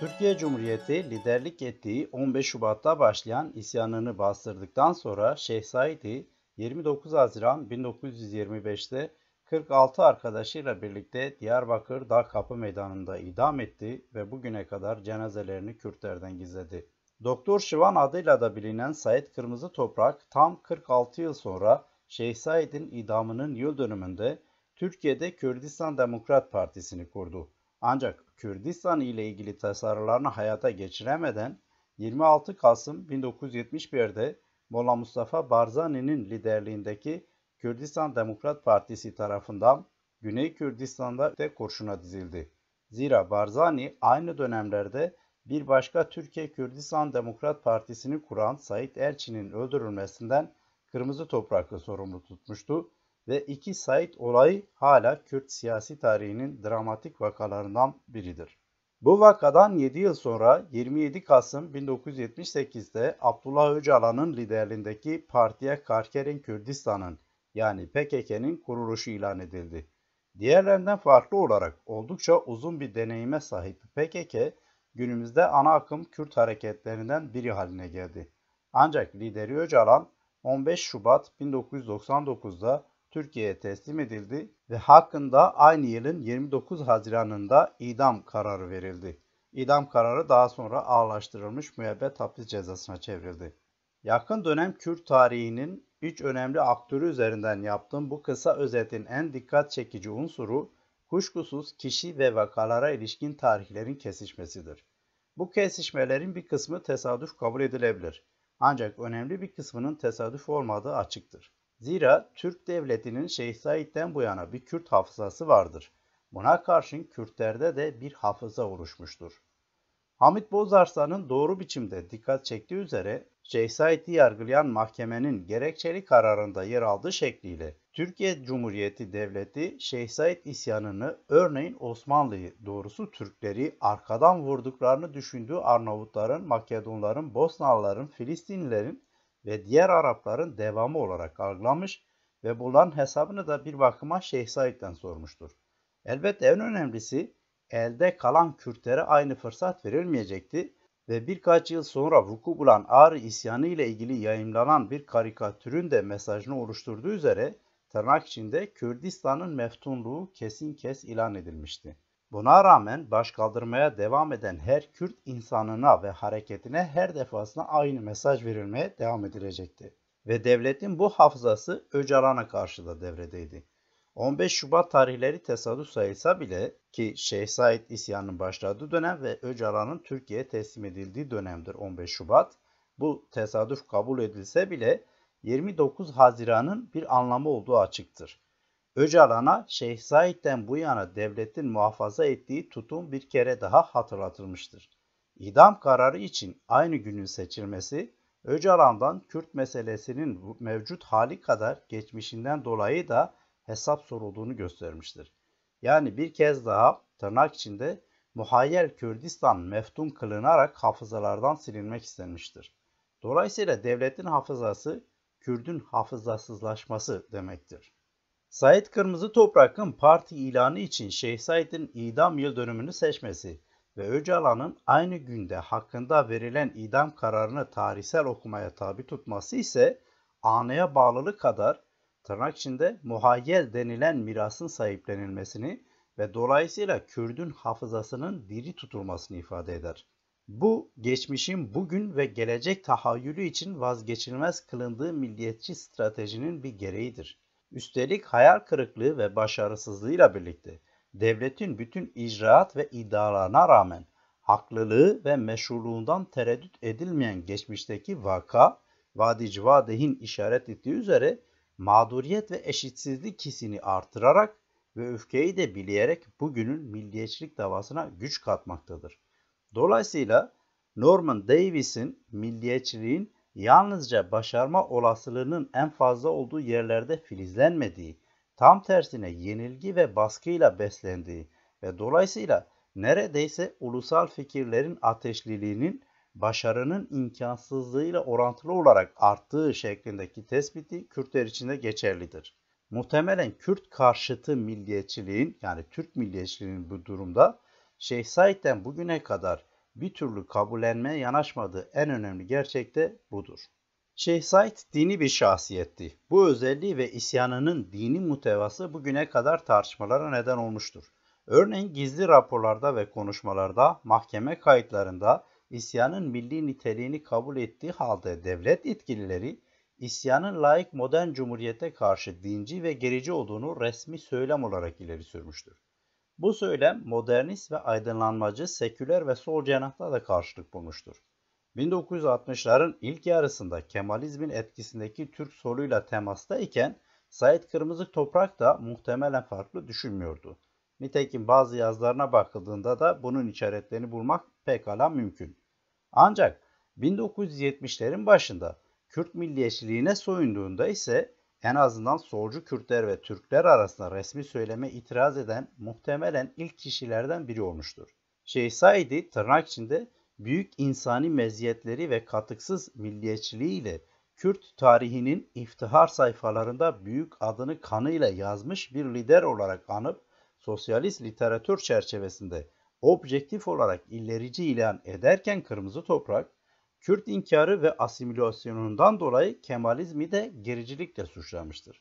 Türkiye Cumhuriyeti liderlik ettiği 15 Şubat'ta başlayan isyanını bastırdıktan sonra Şeyh Said'i 29 Haziran 1925'te 46 arkadaşıyla birlikte Diyarbakır Dağ Kapı Meydanı'nda idam etti ve bugüne kadar cenazelerini Kürtlerden gizledi. Doktor Şivan adıyla da bilinen Said Kırmızı Toprak tam 46 yıl sonra Şeyh Said'in idamının yıl dönümünde Türkiye'de Kürdistan Demokrat Partisi'ni kurdu. Ancak Kürdistan ile ilgili tasarılarını hayata geçiremeden 26 Kasım 1971'de Molla Mustafa Barzani'nin liderliğindeki Kürdistan Demokrat Partisi tarafından Güney Kürdistan'da de kurşuna dizildi. Zira Barzani aynı dönemlerde bir başka Türkiye Kürdistan Demokrat Partisi'ni kuran Sait Elçi'nin öldürülmesinden Kırmızı toprakla sorumlu tutmuştu ve iki Said olayı hala Kürt siyasi tarihinin dramatik vakalarından biridir. Bu vakadan 7 yıl sonra 27 Kasım 1978'de Abdullah Öcalan'ın liderliğindeki partiye Karker'in Kürdistan'ın yani PKK'nin kuruluşu ilan edildi. Diğerlerinden farklı olarak oldukça uzun bir deneyime sahip PKK günümüzde ana akım Kürt hareketlerinden biri haline geldi. Ancak lideri Öcalan 15 Şubat 1999'da Türkiye'ye teslim edildi ve hakkında aynı yılın 29 Haziran'ında idam kararı verildi. İdam kararı daha sonra ağırlaştırılmış müebbet hapis cezasına çevrildi. Yakın dönem Kürt tarihinin üç önemli aktörü üzerinden yaptığım bu kısa özetin en dikkat çekici unsuru kuşkusuz kişi ve vakalara ilişkin tarihlerin kesişmesidir. Bu kesişmelerin bir kısmı tesadüf kabul edilebilir. Ancak önemli bir kısmının tesadüf olmadığı açıktır. Zira Türk devletinin Şeyh Said'den bu yana bir Kürt hafızası vardır. Buna karşın Kürtlerde de bir hafıza oluşmuştur. Hamit Bozarsan'ın doğru biçimde dikkat çektiği üzere Şeyh Said'i yargılayan mahkemenin gerekçeli kararında yer aldığı şekliyle Türkiye Cumhuriyeti Devleti Şeyh Said isyanını örneğin Osmanlı'yı doğrusu Türkleri arkadan vurduklarını düşündüğü Arnavutların, Makedonların, Bosnalıların, Filistinlilerin ve diğer Arapların devamı olarak algılamış ve bulan hesabını da bir bakıma Şeyh Said'den sormuştur. Elbette en önemlisi elde kalan Kürtlere aynı fırsat verilmeyecekti ve birkaç yıl sonra vuku bulan Ağrı isyanı ile ilgili yayımlanan bir karikatürün de mesajını oluşturduğu üzere tırnak içinde Kürdistan'ın meftunluğu kesin kes ilan edilmişti. Buna rağmen baş kaldırmaya devam eden her Kürt insanına ve hareketine her defasında aynı mesaj verilmeye devam edilecekti. Ve devletin bu hafızası Öcalan'a karşı da devredeydi. 15 Şubat tarihleri tesadüf sayılsa bile ki Şeyh Said isyanının başladığı dönem ve Öcalan'ın Türkiye'ye teslim edildiği dönemdir 15 Şubat. Bu tesadüf kabul edilse bile 29 Haziran'ın bir anlamı olduğu açıktır. Öcalan'a Şeyh Said'den bu yana devletin muhafaza ettiği tutum bir kere daha hatırlatılmıştır. İdam kararı için aynı günün seçilmesi Öcalan'dan Kürt meselesinin mevcut hali kadar geçmişinden dolayı da hesap sorulduğunu göstermiştir. Yani bir kez daha tırnak içinde muhayyer Kürdistan meftun kılınarak hafızalardan silinmek istenmiştir. Dolayısıyla devletin hafızası Kürdün hafızasızlaşması demektir. Said Kırmızı Toprak'ın parti ilanı için Şeyh Said'in idam yıl dönümünü seçmesi ve Öcalan'ın aynı günde hakkında verilen idam kararını tarihsel okumaya tabi tutması ise anaya bağlılık kadar tırnak içinde muhayyel denilen mirasın sahiplenilmesini ve dolayısıyla Kürd'ün hafızasının diri tutulmasını ifade eder. Bu geçmişin bugün ve gelecek tahayyülü için vazgeçilmez kılındığı milliyetçi stratejinin bir gereğidir. Üstelik hayal kırıklığı ve başarısızlığıyla birlikte devletin bütün icraat ve iddialarına rağmen haklılığı ve meşruluğundan tereddüt edilmeyen geçmişteki vaka, Vadici Vadeh'in işaret ettiği üzere mağduriyet ve eşitsizlik hissini artırarak ve öfkeyi de bileyerek bugünün milliyetçilik davasına güç katmaktadır. Dolayısıyla Norman Davis'in milliyetçiliğin yalnızca başarma olasılığının en fazla olduğu yerlerde filizlenmediği, tam tersine yenilgi ve baskıyla beslendiği ve dolayısıyla neredeyse ulusal fikirlerin ateşliliğinin başarının imkansızlığıyla orantılı olarak arttığı şeklindeki tespiti Kürtler için de geçerlidir. Muhtemelen Kürt karşıtı milliyetçiliğin yani Türk milliyetçiliğinin bu durumda Şeyh Said'den bugüne kadar bir türlü kabullenmeye yanaşmadığı en önemli gerçek de budur. Şeyh Said dini bir şahsiyetti. Bu özelliği ve isyanının dini mutevası bugüne kadar tartışmalara neden olmuştur. Örneğin gizli raporlarda ve konuşmalarda, mahkeme kayıtlarında isyanın milli niteliğini kabul ettiği halde devlet yetkilileri isyanın layık modern cumhuriyete karşı dinci ve gerici olduğunu resmi söylem olarak ileri sürmüştür. Bu söylem modernist ve aydınlanmacı seküler ve sol cenahta da karşılık bulmuştur. 1960'ların ilk yarısında Kemalizmin etkisindeki Türk soluyla temasta iken Said Kırmızı Toprak da muhtemelen farklı düşünmüyordu. Nitekim bazı yazlarına bakıldığında da bunun işaretlerini bulmak pekala mümkün. Ancak 1970'lerin başında Kürt milliyetçiliğine soyunduğunda ise en azından solcu Kürtler ve Türkler arasında resmi söyleme itiraz eden muhtemelen ilk kişilerden biri olmuştur. Şeyh Said'i tırnak içinde büyük insani meziyetleri ve katıksız milliyetçiliğiyle Kürt tarihinin iftihar sayfalarında büyük adını kanıyla yazmış bir lider olarak anıp sosyalist literatür çerçevesinde objektif olarak illerici ilan ederken Kırmızı Toprak, Kürt inkarı ve asimilasyonundan dolayı Kemalizmi de gericilikle suçlamıştır.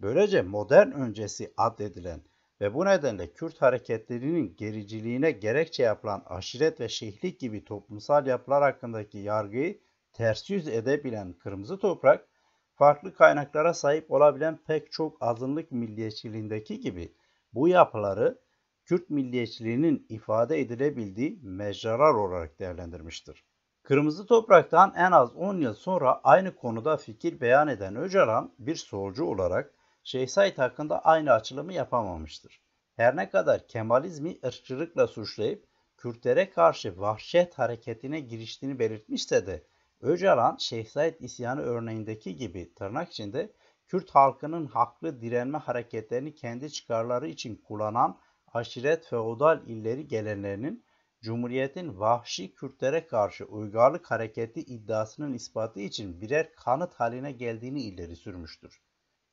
Böylece modern öncesi addedilen ve bu nedenle Kürt hareketlerinin gericiliğine gerekçe yapılan aşiret ve şehlik gibi toplumsal yapılar hakkındaki yargıyı ters yüz edebilen Kırmızı Toprak, farklı kaynaklara sahip olabilen pek çok azınlık milliyetçiliğindeki gibi bu yapıları Kürt milliyetçiliğinin ifade edilebildiği mecralar olarak değerlendirmiştir. Kırmızı Toprak'tan en az 10 yıl sonra aynı konuda fikir beyan eden Öcalan bir solcu olarak Şeyh Said hakkında aynı açılımı yapamamıştır. Her ne kadar Kemalizmi ırkçılıkla suçlayıp Kürtlere karşı vahşet hareketine giriştiğini belirtmişse de Öcalan Şeyh Said isyanı örneğindeki gibi tırnak içinde Kürt halkının haklı direnme hareketlerini kendi çıkarları için kullanan aşiret feodal illeri gelenlerinin Cumhuriyet'in vahşi Kürtlere karşı uygarlık hareketi iddiasının ispatı için birer kanıt haline geldiğini ileri sürmüştür.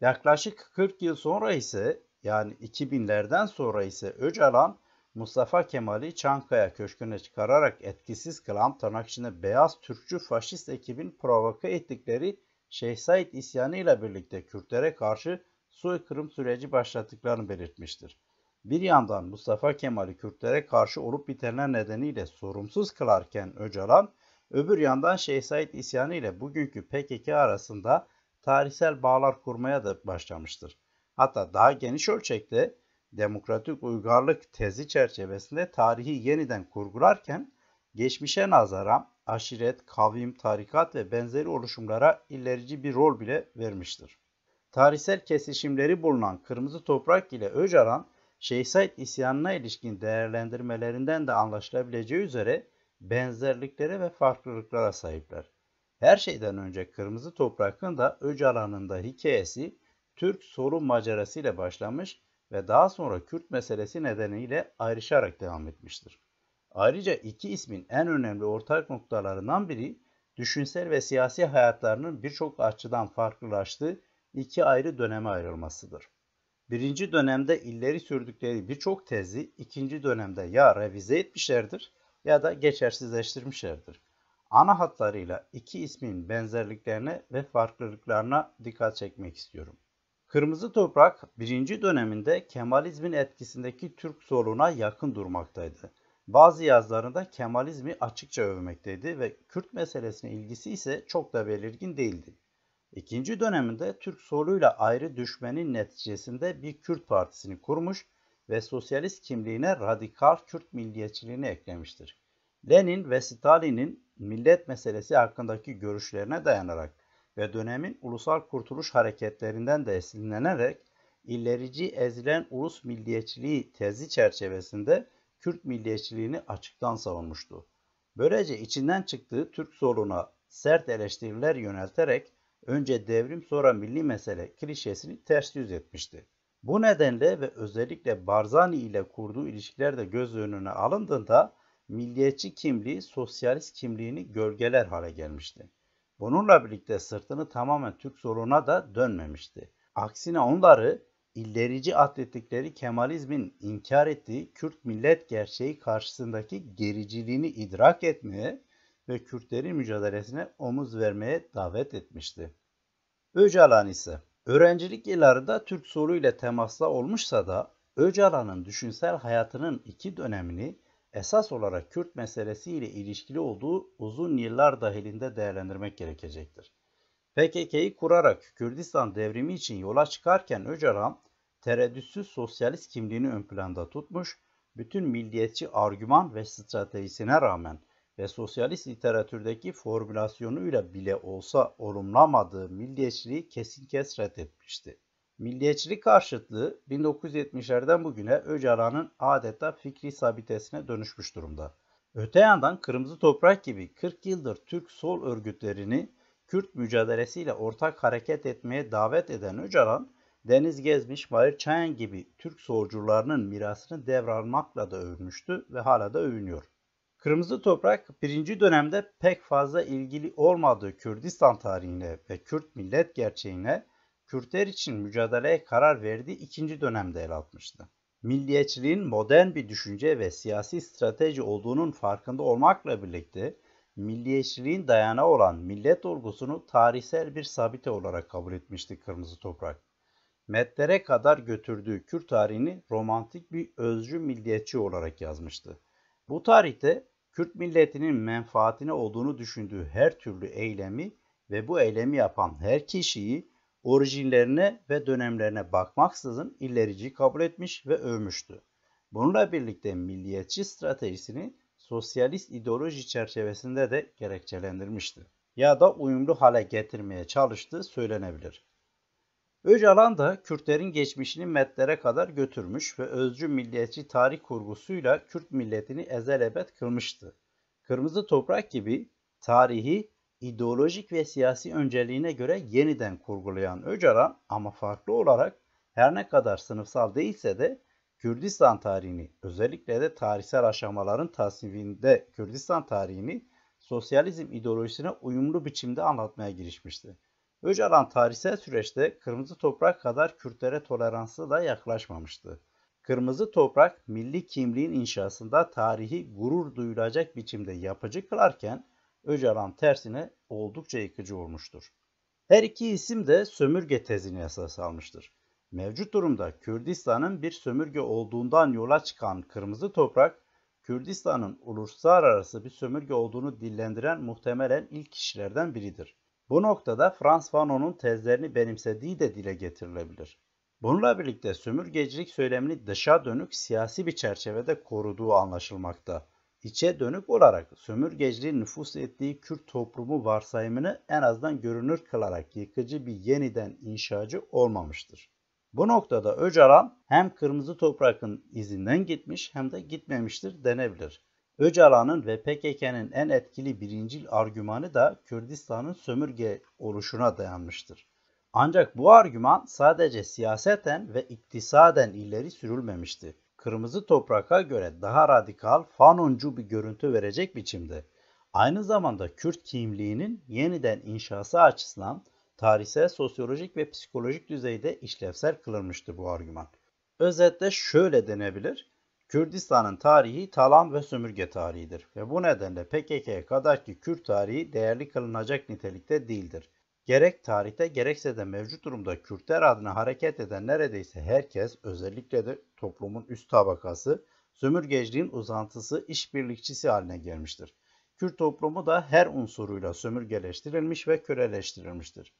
Yaklaşık 40 yıl sonra ise yani 2000'lerden sonra ise Öcalan Mustafa Kemal'i Çankaya Köşkü'ne çıkararak etkisiz kılan Tanakçı'nı beyaz Türkçü faşist ekibin provoka ettikleri Şeyh Said isyanıyla birlikte Kürtlere karşı soykırım süreci başlattıklarını belirtmiştir. Bir yandan Mustafa Kemal'i Kürtlere karşı olup bitenler nedeniyle sorumsuz kılarken Öcalan, öbür yandan Şeyh Said isyanı ile bugünkü PKK arasında tarihsel bağlar kurmaya da başlamıştır. Hatta daha geniş ölçekte demokratik uygarlık tezi çerçevesinde tarihi yeniden kurgularken geçmişe nazaran aşiret, kavim, tarikat ve benzeri oluşumlara ilerici bir rol bile vermiştir. Tarihsel kesişimleri bulunan Kırmızı Toprak ile Öcalan Şeyh Said isyanına ilişkin değerlendirmelerinden de anlaşılabileceği üzere benzerliklere ve farklılıklara sahipler. Her şeyden önce Kırmızı Toprak'ın da Öcalan'ın da hikayesi Türk sorun macerası ile başlamış ve daha sonra Kürt meselesi nedeniyle ayrışarak devam etmiştir. Ayrıca iki ismin en önemli ortak noktalarından biri düşünsel ve siyasi hayatlarının birçok açıdan farklılaştığı iki ayrı döneme ayrılmasıdır birinci dönemde illeri sürdükleri birçok tezi ikinci dönemde ya revize etmişlerdir ya da geçersizleştirmişlerdir. Ana hatlarıyla iki ismin benzerliklerine ve farklılıklarına dikkat çekmek istiyorum. Kırmızı Toprak birinci döneminde Kemalizmin etkisindeki Türk soluna yakın durmaktaydı. Bazı yazlarında Kemalizmi açıkça övmekteydi ve Kürt meselesine ilgisi ise çok da belirgin değildi. İkinci döneminde Türk soluyla ayrı düşmenin neticesinde bir Kürt partisini kurmuş ve sosyalist kimliğine radikal Kürt milliyetçiliğini eklemiştir. Lenin ve Stalin'in millet meselesi hakkındaki görüşlerine dayanarak ve dönemin ulusal kurtuluş hareketlerinden de esinlenerek ilerici ezilen ulus milliyetçiliği tezi çerçevesinde Kürt milliyetçiliğini açıktan savunmuştu. Böylece içinden çıktığı Türk soluna sert eleştiriler yönelterek önce devrim sonra milli mesele klişesini ters yüz etmişti. Bu nedenle ve özellikle Barzani ile kurduğu ilişkiler de göz önüne alındığında milliyetçi kimliği sosyalist kimliğini gölgeler hale gelmişti. Bununla birlikte sırtını tamamen Türk sorununa da dönmemişti. Aksine onları illerici atlettikleri Kemalizmin inkar ettiği Kürt millet gerçeği karşısındaki gericiliğini idrak etmeye ve Kürtlerin mücadelesine omuz vermeye davet etmişti. Öcalan ise öğrencilik yıllarında Türk Solu ile temasla olmuşsa da Öcalan'ın düşünsel hayatının iki dönemini esas olarak Kürt meselesi ile ilişkili olduğu uzun yıllar dahilinde değerlendirmek gerekecektir. PKK'yı kurarak Kürdistan devrimi için yola çıkarken Öcalan tereddütsüz sosyalist kimliğini ön planda tutmuş, bütün milliyetçi argüman ve stratejisine rağmen ve sosyalist literatürdeki formülasyonuyla bile olsa olumlamadığı milliyetçiliği kesin kes reddetmişti. Milliyetçilik karşıtlığı 1970'lerden bugüne Öcalan'ın adeta fikri sabitesine dönüşmüş durumda. Öte yandan Kırmızı Toprak gibi 40 yıldır Türk sol örgütlerini Kürt mücadelesiyle ortak hareket etmeye davet eden Öcalan, Deniz Gezmiş, Mahir Çayan gibi Türk solcularının mirasını devralmakla da övünmüştü ve hala da övünüyor. Kırmızı toprak birinci dönemde pek fazla ilgili olmadığı Kürdistan tarihine ve Kürt millet gerçeğine Kürtler için mücadeleye karar verdiği ikinci dönemde el atmıştı. Milliyetçiliğin modern bir düşünce ve siyasi strateji olduğunun farkında olmakla birlikte milliyetçiliğin dayanağı olan millet olgusunu tarihsel bir sabite olarak kabul etmişti Kırmızı Toprak. Metlere kadar götürdüğü Kürt tarihini romantik bir özcü milliyetçi olarak yazmıştı. Bu tarihte Kürt milletinin menfaatine olduğunu düşündüğü her türlü eylemi ve bu eylemi yapan her kişiyi orijinlerine ve dönemlerine bakmaksızın ilerici kabul etmiş ve övmüştü. Bununla birlikte milliyetçi stratejisini sosyalist ideoloji çerçevesinde de gerekçelendirmişti ya da uyumlu hale getirmeye çalıştığı söylenebilir. Öcalan da Kürtlerin geçmişini metlere kadar götürmüş ve özcü milliyetçi tarih kurgusuyla Kürt milletini ezel ebed kılmıştı. Kırmızı toprak gibi tarihi ideolojik ve siyasi önceliğine göre yeniden kurgulayan Öcalan ama farklı olarak her ne kadar sınıfsal değilse de Kürdistan tarihini özellikle de tarihsel aşamaların tasnifinde Kürdistan tarihini sosyalizm ideolojisine uyumlu biçimde anlatmaya girişmişti. Öcalan tarihsel süreçte kırmızı toprak kadar Kürtlere toleranslı da yaklaşmamıştı. Kırmızı toprak milli kimliğin inşasında tarihi gurur duyulacak biçimde yapıcı kılarken Öcalan tersine oldukça yıkıcı olmuştur. Her iki isim de sömürge tezini esas almıştır. Mevcut durumda Kürdistan'ın bir sömürge olduğundan yola çıkan kırmızı toprak, Kürdistan'ın uluslararası bir sömürge olduğunu dillendiren muhtemelen ilk kişilerden biridir. Bu noktada Frans Fanon'un tezlerini benimsediği de dile getirilebilir. Bununla birlikte sömürgecilik söylemini dışa dönük siyasi bir çerçevede koruduğu anlaşılmakta. İçe dönük olarak sömürgeciliğin nüfus ettiği Kürt toplumu varsayımını en azından görünür kılarak yıkıcı bir yeniden inşacı olmamıştır. Bu noktada Öcalan hem kırmızı toprakın izinden gitmiş hem de gitmemiştir denebilir. Öcalan'ın ve PKK'nın en etkili birincil argümanı da Kürdistan'ın sömürge oluşuna dayanmıştır. Ancak bu argüman sadece siyaseten ve iktisaden ileri sürülmemişti. Kırmızı topraka göre daha radikal, fanoncu bir görüntü verecek biçimde. Aynı zamanda Kürt kimliğinin yeniden inşası açısından tarihsel, sosyolojik ve psikolojik düzeyde işlevsel kılınmıştı bu argüman. Özetle şöyle denebilir. Kürdistan'ın tarihi talan ve sömürge tarihidir ve bu nedenle kadar ki Kürt tarihi değerli kılınacak nitelikte değildir. Gerek tarihte gerekse de mevcut durumda Kürtler adına hareket eden neredeyse herkes özellikle de toplumun üst tabakası sömürgeciliğin uzantısı işbirlikçisi haline gelmiştir. Kürt toplumu da her unsuruyla sömürgeleştirilmiş ve köleleştirilmiştir.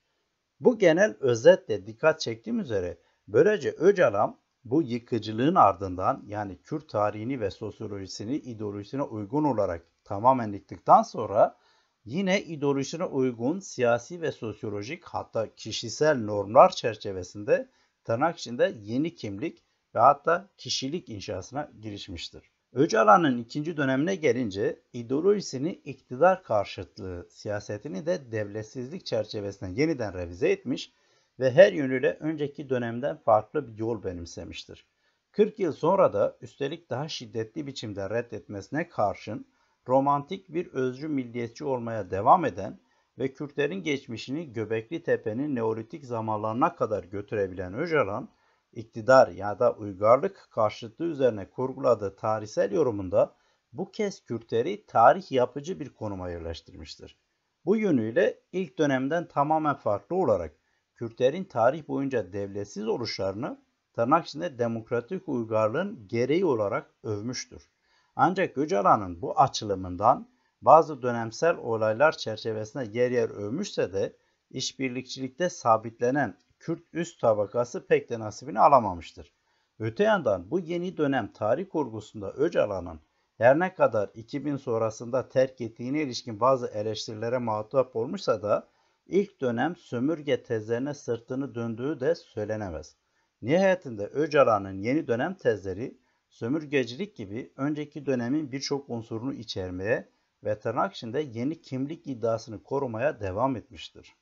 Bu genel özetle dikkat çektiğim üzere böylece Öcalan bu yıkıcılığın ardından yani Kürt tarihini ve sosyolojisini ideolojisine uygun olarak tamamen yıktıktan sonra yine ideolojisine uygun siyasi ve sosyolojik hatta kişisel normlar çerçevesinde tırnak içinde yeni kimlik ve hatta kişilik inşasına girişmiştir. Öcalan'ın ikinci dönemine gelince ideolojisini iktidar karşıtlığı siyasetini de devletsizlik çerçevesine yeniden revize etmiş ve her yönüyle önceki dönemden farklı bir yol benimsemiştir. 40 yıl sonra da üstelik daha şiddetli biçimde reddetmesine karşın romantik bir özcü milliyetçi olmaya devam eden ve Kürtlerin geçmişini Göbekli Tepe'nin Neolitik zamanlarına kadar götürebilen Öcalan, iktidar ya da uygarlık karşıtı üzerine kurguladığı tarihsel yorumunda bu kez Kürtleri tarih yapıcı bir konuma yerleştirmiştir. Bu yönüyle ilk dönemden tamamen farklı olarak Kürtlerin tarih boyunca devletsiz oluşlarını tırnak içinde demokratik uygarlığın gereği olarak övmüştür. Ancak Öcalan'ın bu açılımından bazı dönemsel olaylar çerçevesinde yer yer övmüşse de işbirlikçilikte sabitlenen Kürt üst tabakası pek de nasibini alamamıştır. Öte yandan bu yeni dönem tarih kurgusunda Öcalan'ın her ne kadar 2000 sonrasında terk ettiğine ilişkin bazı eleştirilere muhatap olmuşsa da ilk dönem sömürge tezlerine sırtını döndüğü de söylenemez. Nihayetinde Öcalan'ın yeni dönem tezleri sömürgecilik gibi önceki dönemin birçok unsurunu içermeye ve tırnak içinde yeni kimlik iddiasını korumaya devam etmiştir.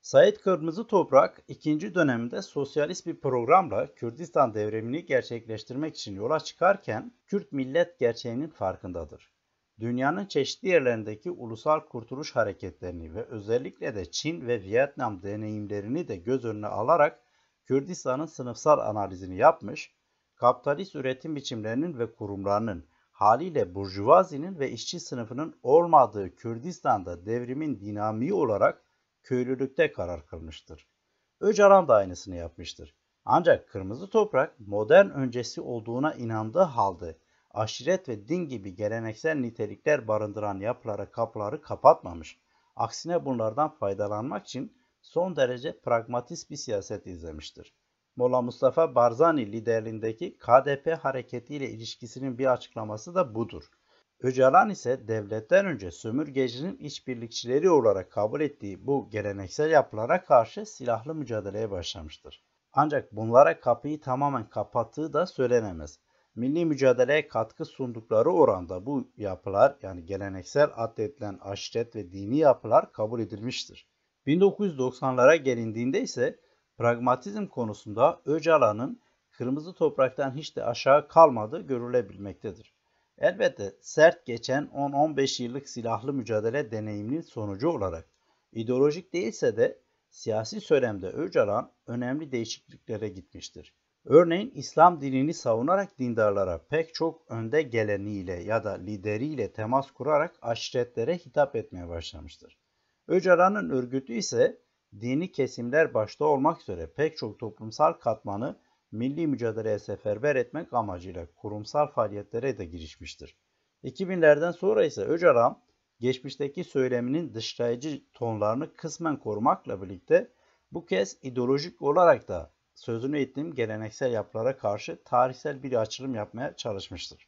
Said Kırmızı Toprak ikinci dönemde sosyalist bir programla Kürdistan devrimini gerçekleştirmek için yola çıkarken Kürt millet gerçeğinin farkındadır dünyanın çeşitli yerlerindeki ulusal kurtuluş hareketlerini ve özellikle de Çin ve Vietnam deneyimlerini de göz önüne alarak Kürdistan'ın sınıfsal analizini yapmış, kapitalist üretim biçimlerinin ve kurumlarının haliyle burjuvazinin ve işçi sınıfının olmadığı Kürdistan'da devrimin dinamiği olarak köylülükte karar kılmıştır. Öcalan da aynısını yapmıştır. Ancak kırmızı toprak modern öncesi olduğuna inandığı halde aşiret ve din gibi geleneksel nitelikler barındıran yapılara kapıları kapatmamış. Aksine bunlardan faydalanmak için son derece pragmatist bir siyaset izlemiştir. Mola Mustafa Barzani liderliğindeki KDP hareketiyle ilişkisinin bir açıklaması da budur. Öcalan ise devletten önce sömürgecinin işbirlikçileri olarak kabul ettiği bu geleneksel yapılara karşı silahlı mücadeleye başlamıştır. Ancak bunlara kapıyı tamamen kapattığı da söylenemez milli mücadeleye katkı sundukları oranda bu yapılar yani geleneksel adetlen aşiret ve dini yapılar kabul edilmiştir. 1990'lara gelindiğinde ise pragmatizm konusunda Öcalan'ın kırmızı topraktan hiç de aşağı kalmadığı görülebilmektedir. Elbette sert geçen 10-15 yıllık silahlı mücadele deneyiminin sonucu olarak ideolojik değilse de siyasi söylemde Öcalan önemli değişikliklere gitmiştir. Örneğin İslam dinini savunarak dindarlara pek çok önde geleniyle ya da lideriyle temas kurarak aşiretlere hitap etmeye başlamıştır. Öcalan'ın örgütü ise dini kesimler başta olmak üzere pek çok toplumsal katmanı milli mücadeleye seferber etmek amacıyla kurumsal faaliyetlere de girişmiştir. 2000'lerden sonra ise Öcalan geçmişteki söyleminin dışlayıcı tonlarını kısmen korumakla birlikte bu kez ideolojik olarak da sözünü ettiğim geleneksel yapılara karşı tarihsel bir açılım yapmaya çalışmıştır.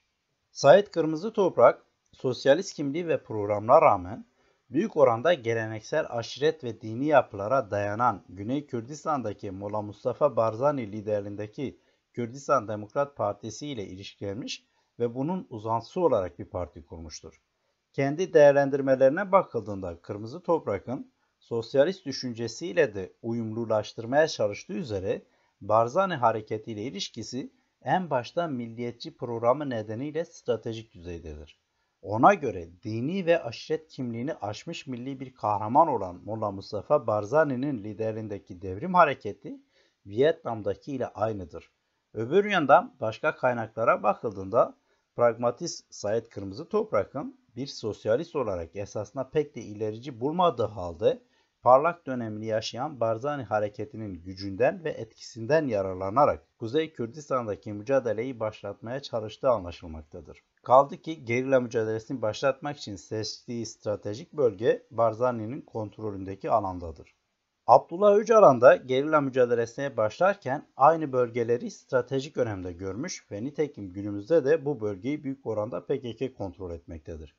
Sait Kırmızı Toprak, sosyalist kimliği ve programına rağmen büyük oranda geleneksel aşiret ve dini yapılara dayanan Güney Kürdistan'daki Mola Mustafa Barzani liderliğindeki Kürdistan Demokrat Partisi ile ilişkilenmiş ve bunun uzantısı olarak bir parti kurmuştur. Kendi değerlendirmelerine bakıldığında Kırmızı Toprak'ın sosyalist düşüncesiyle de uyumlulaştırmaya çalıştığı üzere Barzani Hareketi ile ilişkisi en başta milliyetçi programı nedeniyle stratejik düzeydedir. Ona göre dini ve aşiret kimliğini aşmış milli bir kahraman olan Molla Mustafa Barzani'nin liderliğindeki devrim hareketi Vietnam'daki ile aynıdır. Öbür yandan başka kaynaklara bakıldığında pragmatist Said Kırmızı Toprak'ın bir sosyalist olarak esasına pek de ilerici bulmadığı halde parlak dönemini yaşayan Barzani hareketinin gücünden ve etkisinden yararlanarak Kuzey Kürdistan'daki mücadeleyi başlatmaya çalıştığı anlaşılmaktadır. Kaldı ki gerilla mücadelesini başlatmak için seçtiği stratejik bölge Barzani'nin kontrolündeki alandadır. Abdullah Öcalan da gerilla mücadelesine başlarken aynı bölgeleri stratejik önemde görmüş ve nitekim günümüzde de bu bölgeyi büyük oranda PKK kontrol etmektedir.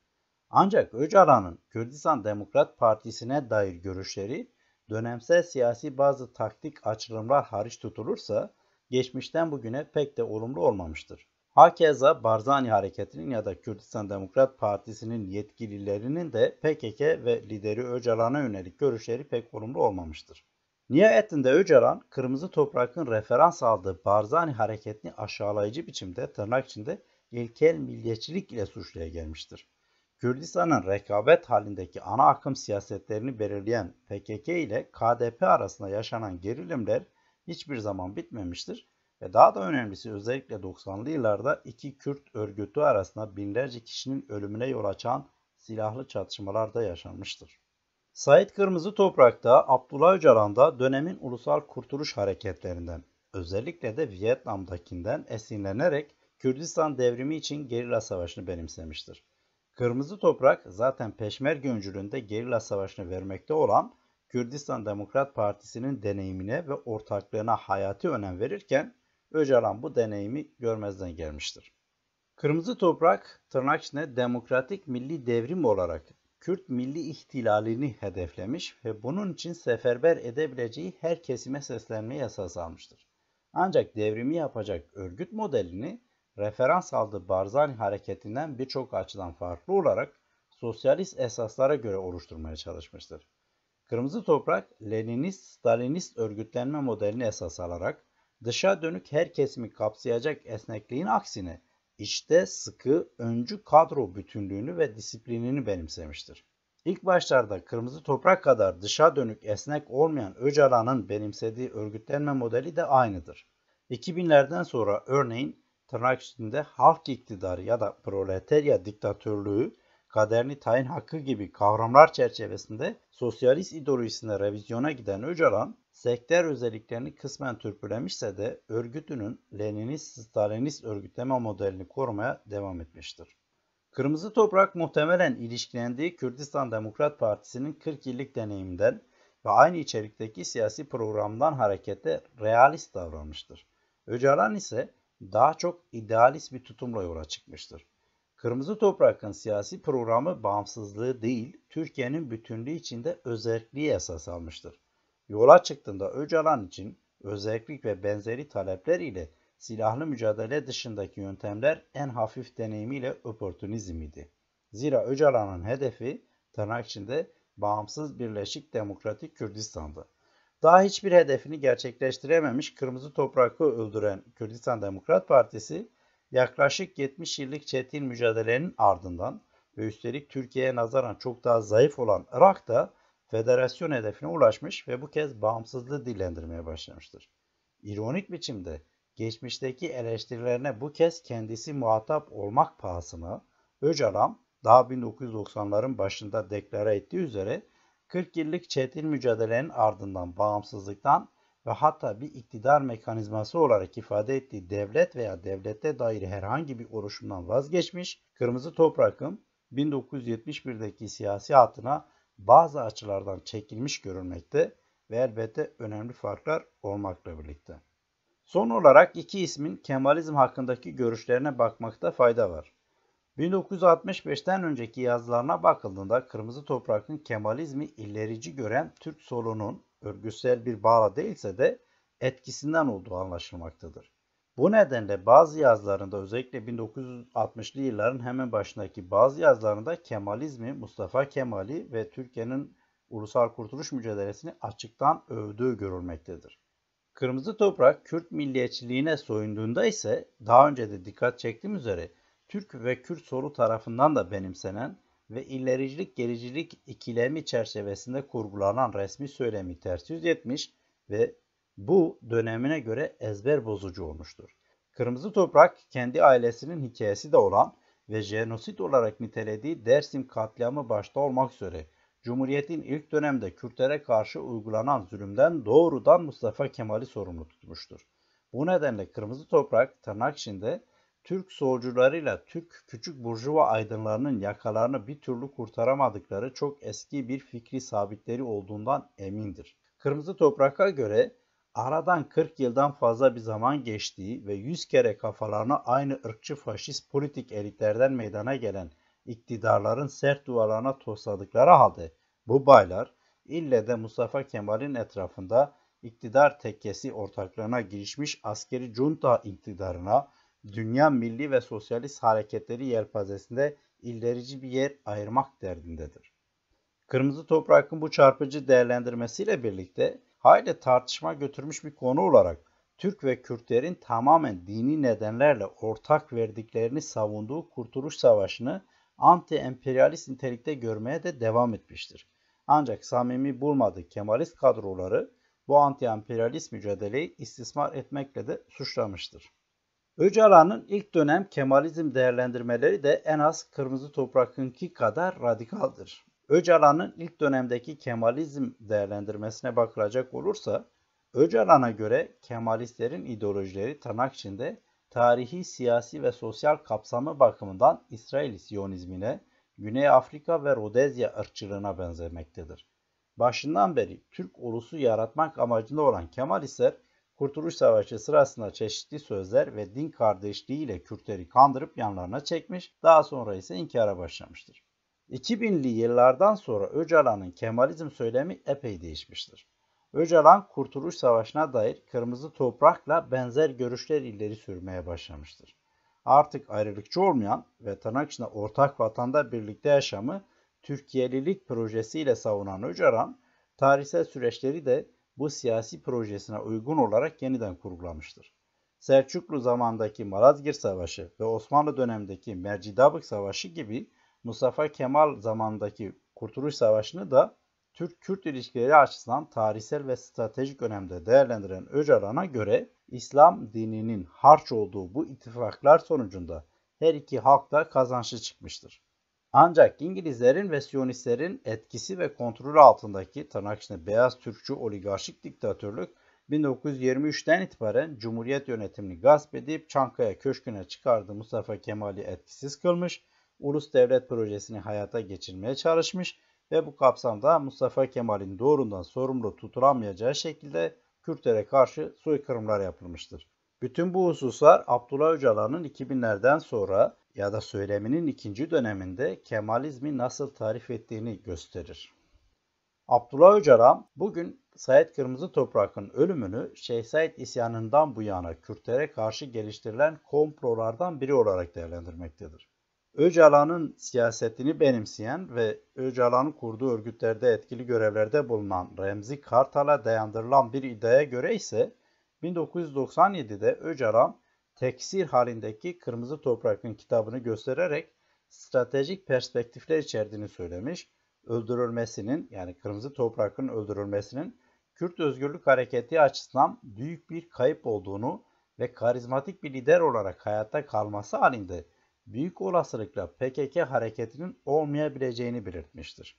Ancak Öcalan'ın Kürdistan Demokrat Partisi'ne dair görüşleri dönemsel siyasi bazı taktik açılımlar hariç tutulursa geçmişten bugüne pek de olumlu olmamıştır. Hakeza Barzani Hareketi'nin ya da Kürdistan Demokrat Partisi'nin yetkililerinin de PKK ve lideri Öcalan'a yönelik görüşleri pek olumlu olmamıştır. Nihayetinde Öcalan, Kırmızı Toprak'ın referans aldığı Barzani Hareketi'ni aşağılayıcı biçimde tırnak içinde ilkel milliyetçilik ile suçluya gelmiştir. Kürdistan'ın rekabet halindeki ana akım siyasetlerini belirleyen PKK ile KDP arasında yaşanan gerilimler hiçbir zaman bitmemiştir ve daha da önemlisi özellikle 90'lı yıllarda iki Kürt örgütü arasında binlerce kişinin ölümüne yol açan silahlı çatışmalar da yaşanmıştır. Said Kırmızı Toprak'ta Abdullah Öcalan'da dönemin ulusal kurtuluş hareketlerinden özellikle de Vietnam'dakinden esinlenerek Kürdistan devrimi için gerilla savaşını benimsemiştir. Kırmızı toprak zaten Peşmerge öncülüğünde gerilla savaşını vermekte olan Kürdistan Demokrat Partisi'nin deneyimine ve ortaklığına hayati önem verirken Öcalan bu deneyimi görmezden gelmiştir. Kırmızı toprak tırnak içinde demokratik milli devrim olarak Kürt milli ihtilalini hedeflemiş ve bunun için seferber edebileceği her kesime seslenme yasası almıştır. Ancak devrimi yapacak örgüt modelini referans aldığı Barzani hareketinden birçok açıdan farklı olarak sosyalist esaslara göre oluşturmaya çalışmıştır. Kırmızı Toprak, Leninist-Stalinist örgütlenme modelini esas alarak dışa dönük her kesimi kapsayacak esnekliğin aksine içte sıkı, öncü kadro bütünlüğünü ve disiplinini benimsemiştir. İlk başlarda Kırmızı Toprak kadar dışa dönük esnek olmayan Öcalan'ın benimsediği örgütlenme modeli de aynıdır. 2000'lerden sonra örneğin tırnak içinde halk iktidarı ya da proletarya diktatörlüğü kaderini tayin hakkı gibi kavramlar çerçevesinde sosyalist ideolojisine revizyona giden Öcalan, sektör özelliklerini kısmen törpülemişse de örgütünün Leninist-Stalinist örgütleme modelini korumaya devam etmiştir. Kırmızı Toprak muhtemelen ilişkilendiği Kürdistan Demokrat Partisi'nin 40 yıllık deneyimden ve aynı içerikteki siyasi programdan harekete realist davranmıştır. Öcalan ise daha çok idealist bir tutumla yola çıkmıştır. Kırmızı Toprak'ın siyasi programı bağımsızlığı değil, Türkiye'nin bütünlüğü içinde özelliği esas almıştır. Yola çıktığında Öcalan için özellik ve benzeri talepler ile silahlı mücadele dışındaki yöntemler en hafif deneyimiyle oportunizm idi. Zira Öcalan'ın hedefi tırnak içinde bağımsız Birleşik Demokratik Kürdistan'dı daha hiçbir hedefini gerçekleştirememiş Kırmızı Toprak'ı öldüren Kürdistan Demokrat Partisi yaklaşık 70 yıllık çetin mücadelenin ardından ve üstelik Türkiye'ye nazaran çok daha zayıf olan Irak da federasyon hedefine ulaşmış ve bu kez bağımsızlığı dillendirmeye başlamıştır. İronik biçimde geçmişteki eleştirilerine bu kez kendisi muhatap olmak pahasına Öcalan daha 1990'ların başında deklare ettiği üzere 40 yıllık çetin mücadelenin ardından bağımsızlıktan ve hatta bir iktidar mekanizması olarak ifade ettiği devlet veya devlette dair herhangi bir oluşumdan vazgeçmiş, Kırmızı Toprak'ın 1971'deki siyasi hatına bazı açılardan çekilmiş görülmekte ve elbette önemli farklar olmakla birlikte. Son olarak iki ismin Kemalizm hakkındaki görüşlerine bakmakta fayda var. 1965'ten önceki yazılarına bakıldığında Kırmızı Toprak'ın Kemalizmi ilerici gören Türk solunun örgütsel bir bağla değilse de etkisinden olduğu anlaşılmaktadır. Bu nedenle bazı yazılarında özellikle 1960'lı yılların hemen başındaki bazı yazılarında Kemalizmi, Mustafa Kemal'i ve Türkiye'nin ulusal kurtuluş mücadelesini açıktan övdüğü görülmektedir. Kırmızı Toprak Kürt milliyetçiliğine soyunduğunda ise daha önce de dikkat çektiğim üzere Türk ve Kürt soru tarafından da benimsenen ve ilericilik gericilik ikilemi çerçevesinde kurgulanan resmi söylemi ters yüz etmiş ve bu dönemine göre ezber bozucu olmuştur. Kırmızı Toprak kendi ailesinin hikayesi de olan ve jenosit olarak nitelediği Dersim katliamı başta olmak üzere Cumhuriyet'in ilk dönemde Kürtlere karşı uygulanan zulümden doğrudan Mustafa Kemal'i sorumlu tutmuştur. Bu nedenle Kırmızı Toprak tırnak içinde Türk solcularıyla Türk küçük burjuva aydınlarının yakalarını bir türlü kurtaramadıkları çok eski bir fikri sabitleri olduğundan emindir. Kırmızı Toprak'a göre aradan 40 yıldan fazla bir zaman geçtiği ve 100 kere kafalarına aynı ırkçı faşist politik elitlerden meydana gelen iktidarların sert duvarlarına tosladıkları halde bu baylar ille de Mustafa Kemal'in etrafında iktidar tekkesi ortaklarına girişmiş askeri junta iktidarına dünya milli ve sosyalist hareketleri yelpazesinde ilerici bir yer ayırmak derdindedir. Kırmızı Toprak'ın bu çarpıcı değerlendirmesiyle birlikte hayli tartışma götürmüş bir konu olarak Türk ve Kürtlerin tamamen dini nedenlerle ortak verdiklerini savunduğu Kurtuluş Savaşı'nı anti-emperyalist nitelikte görmeye de devam etmiştir. Ancak samimi bulmadığı Kemalist kadroları bu anti-emperyalist mücadeleyi istismar etmekle de suçlamıştır. Öcalan'ın ilk dönem Kemalizm değerlendirmeleri de en az Kırmızı Toprak'ınki kadar radikaldir. Öcalan'ın ilk dönemdeki Kemalizm değerlendirmesine bakılacak olursa, Öcalan'a göre Kemalistlerin ideolojileri tırnak içinde tarihi, siyasi ve sosyal kapsamı bakımından İsrail Siyonizmine, Güney Afrika ve Rodezya ırkçılığına benzemektedir. Başından beri Türk ulusu yaratmak amacında olan Kemalistler, Kurtuluş Savaşı sırasında çeşitli sözler ve din kardeşliği ile Kürtleri kandırıp yanlarına çekmiş, daha sonra ise inkara başlamıştır. 2000'li yıllardan sonra Öcalan'ın Kemalizm söylemi epey değişmiştir. Öcalan Kurtuluş Savaşı'na dair kırmızı toprakla benzer görüşler ileri sürmeye başlamıştır. Artık ayrılıkçı olmayan ve tırnak içinde ortak vatanda birlikte yaşamı Türkiye'lilik projesiyle savunan Öcalan, tarihsel süreçleri de bu siyasi projesine uygun olarak yeniden kurgulamıştır. Selçuklu zamandaki Malazgirt Savaşı ve Osmanlı dönemindeki Mercidabık Savaşı gibi Mustafa Kemal zamandaki Kurtuluş Savaşı'nı da Türk-Kürt ilişkileri açısından tarihsel ve stratejik önemde değerlendiren Öcalan'a göre İslam dininin harç olduğu bu ittifaklar sonucunda her iki halk da kazançlı çıkmıştır. Ancak İngilizlerin ve Siyonistlerin etkisi ve kontrolü altındaki tırnak içinde beyaz Türkçü oligarşik diktatörlük 1923'ten itibaren Cumhuriyet yönetimini gasp edip Çankaya Köşkü'ne çıkardığı Mustafa Kemal'i etkisiz kılmış, ulus devlet projesini hayata geçirmeye çalışmış ve bu kapsamda Mustafa Kemal'in doğrudan sorumlu tutulamayacağı şekilde Kürtlere karşı soykırımlar yapılmıştır. Bütün bu hususlar Abdullah Öcalan'ın 2000'lerden sonra ya da söyleminin ikinci döneminde Kemalizmi nasıl tarif ettiğini gösterir. Abdullah Öcalan bugün Sayet Kırmızı Toprak'ın ölümünü Şeyh Said isyanından bu yana Kürtlere karşı geliştirilen komplolardan biri olarak değerlendirmektedir. Öcalan'ın siyasetini benimseyen ve Öcalan'ın kurduğu örgütlerde etkili görevlerde bulunan Remzi Kartal'a dayandırılan bir iddiaya göre ise 1997'de Öcalan teksir halindeki Kırmızı Toprak'ın kitabını göstererek stratejik perspektifler içerdiğini söylemiş. Öldürülmesinin yani Kırmızı Toprak'ın öldürülmesinin Kürt Özgürlük Hareketi açısından büyük bir kayıp olduğunu ve karizmatik bir lider olarak hayatta kalması halinde büyük olasılıkla PKK hareketinin olmayabileceğini belirtmiştir.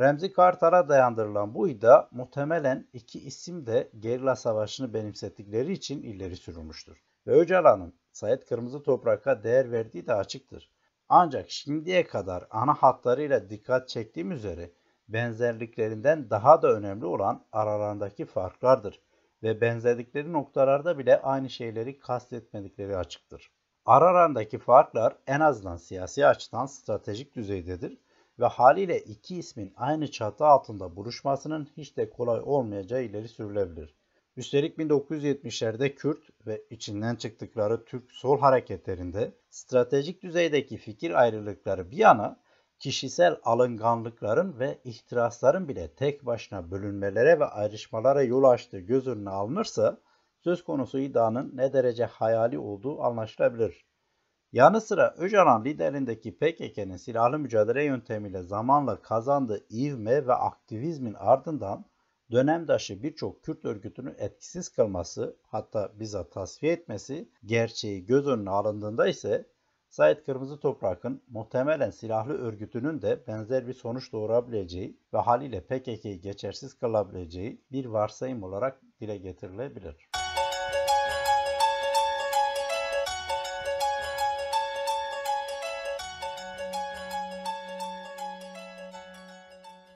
Remzi Kartal'a dayandırılan bu iddia muhtemelen iki isim de gerilla savaşını benimsettikleri için ileri sürülmüştür ve Öcalan'ın Sayet Kırmızı Toprak'a değer verdiği de açıktır. Ancak şimdiye kadar ana hatlarıyla dikkat çektiğim üzere benzerliklerinden daha da önemli olan aralarındaki farklardır ve benzerlikleri noktalarda bile aynı şeyleri kastetmedikleri açıktır. Aralarındaki farklar en azından siyasi açıdan stratejik düzeydedir ve haliyle iki ismin aynı çatı altında buluşmasının hiç de kolay olmayacağı ileri sürülebilir. Üstelik 1970'lerde Kürt ve içinden çıktıkları Türk sol hareketlerinde stratejik düzeydeki fikir ayrılıkları bir yana kişisel alınganlıkların ve ihtirasların bile tek başına bölünmelere ve ayrışmalara yol açtığı göz önüne alınırsa söz konusu iddianın ne derece hayali olduğu anlaşılabilir. Yanı sıra Öcalan liderindeki PKK'nin silahlı mücadele yöntemiyle zamanla kazandığı ivme ve aktivizmin ardından dönemdaşı birçok Kürt örgütünün etkisiz kılması hatta bizzat tasfiye etmesi gerçeği göz önüne alındığında ise Said Kırmızı Toprak'ın muhtemelen silahlı örgütünün de benzer bir sonuç doğurabileceği ve haliyle PKK'yı geçersiz kılabileceği bir varsayım olarak dile getirilebilir.